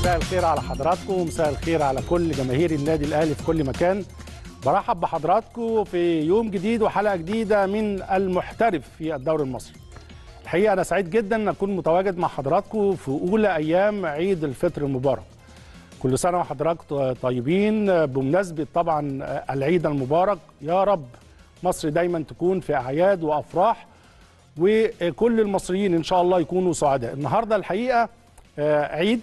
مساء الخير على حضراتكم ومساء الخير على كل جماهير النادي الاهلي في كل مكان برحب بحضراتكم في يوم جديد وحلقه جديده من المحترف في الدوري المصري الحقيقه انا سعيد جدا ان اكون متواجد مع حضراتكم في اولى ايام عيد الفطر المبارك كل سنه وحضراتكم طيبين بمناسبه طبعا العيد المبارك يا رب مصر دايما تكون في اعياد وافراح وكل المصريين ان شاء الله يكونوا سعداء النهارده الحقيقه آه، عيد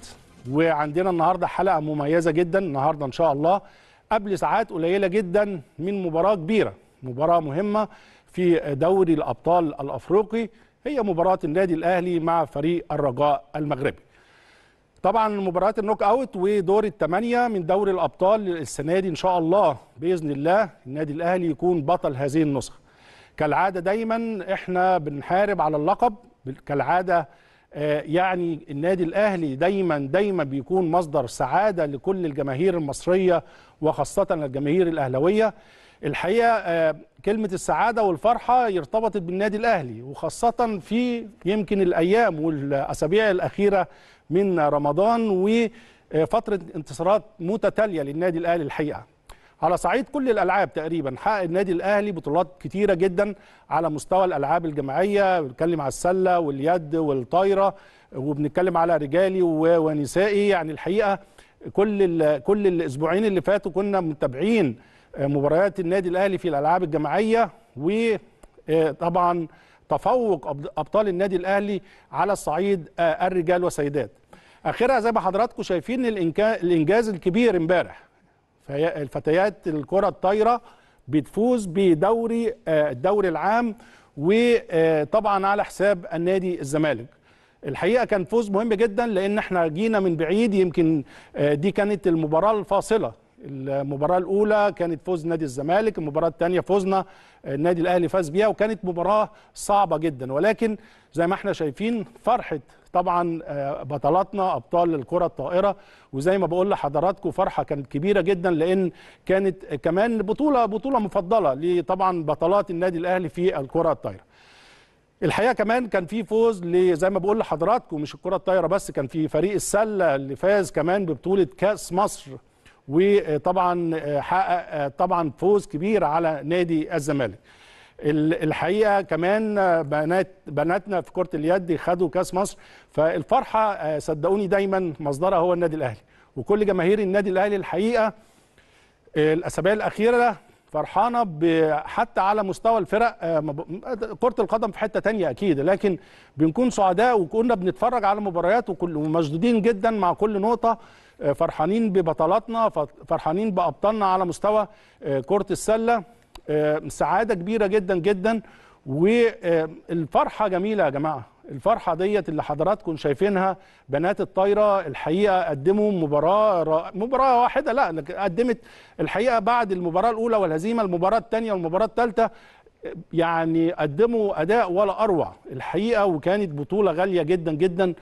وعندنا النهارده حلقه مميزه جدا النهارده ان شاء الله قبل ساعات قليله جدا من مباراه كبيره مباراه مهمه في دوري الابطال الافريقي هي مباراه النادي الاهلي مع فريق الرجاء المغربي طبعا مباريات النوك اوت ودور الثمانيه من دوري الابطال السنه دي ان شاء الله باذن الله النادي الاهلي يكون بطل هذه النسخه كالعاده دايما احنا بنحارب على اللقب كالعاده آه، يعني النادي الاهلي دايما دايما بيكون مصدر سعاده لكل الجماهير المصريه وخاصه الجماهير الاهلاويه الحقيقه آه، كلمه السعاده والفرحه ارتبطت بالنادي الاهلي وخاصه في يمكن الايام والاسابيع الاخيره من رمضان وفتره انتصارات متتاليه للنادي الاهلي الحقيقه على صعيد كل الالعاب تقريبا حقق النادي الاهلي بطولات كتيره جدا على مستوى الالعاب الجماعيه بنتكلم على السله واليد والطايره وبنتكلم على رجالي ونسائي يعني الحقيقه كل كل الاسبوعين اللي فاتوا كنا متابعين آه، مباريات النادي الاهلي في الالعاب الجماعيه وطبعا آه، تفوق ابطال النادي الاهلي على الصعيد آه، الرجال والسيدات اخرها زي ما حضراتكم شايفين الانجاز الكبير امبارح الفتيات الكره الطايره بتفوز بدوري آه، الدوري العام وطبعا آه، على حساب النادي الزمالك الحقيقه كان فوز مهم جدا لان احنا جينا من بعيد يمكن آه، دي كانت المباراه الفاصله المباراة الأولى كانت فوز نادي الزمالك المباراة الثانية فوزنا النادي الأهلي فاز بيها وكانت مباراة صعبة جدا ولكن زي ما احنا شايفين فرحة طبعا آه، بطلاتنا أبطال الكرة الطائرة وزي ما بقول لحضراتكم فرحة كانت كبيرة جدا لأن كانت كمان بطولة بطولة مفضلة لطبعا بطلات النادي الأهلي في الكرة الطائرة الحقيقه كمان كان في فوز زي ما بقول لحضراتكم مش الكره الطايره بس كان في فريق السله اللي فاز كمان ببطوله كاس مصر وطبعا آه، حقق آه، طبعا فوز كبير على نادي الزمالك الحقيقه كمان آه، بنات بناتنا في كره اليد خدوا كاس مصر فالفرحه صدقوني دايما مصدرها هو النادي الاهلي وكل جماهير النادي الاهلي الحقيقه الاسابيع الاخيره فرحانه حتى على مستوى الفرق كره القدم في حته تانية اكيد لكن بنكون سعداء وكنا بنتفرج على مباريات ومشدودين جدا مع كل نقطه آه، فرحانين ببطلاتنا فرحانين بأبطالنا على مستوى آه، كرة السلة آه، سعادة كبيرة جدا جدا والفرحة جميلة يا جماعة الفرحة ديت اللي حضراتكم شايفينها بنات الطايرة الحقيقة قدموا مباراة مباراة واحدة لا قدمت الحقيقة بعد المباراة الأولى والهزيمة المباراة الثانية والمباراة الثالثة يعني قدموا أداء ولا أروع الحقيقة وكانت بطولة غالية جدا جدا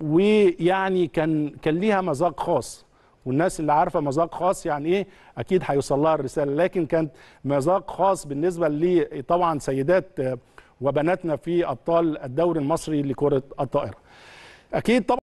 ويعني كان كان ليها مذاق خاص والناس اللي عارفه مذاق خاص يعني ايه اكيد هيوصل لها الرساله لكن كانت مذاق خاص بالنسبه لي طبعا سيدات وبناتنا في ابطال الدوري المصري لكره الطائره اكيد طبعا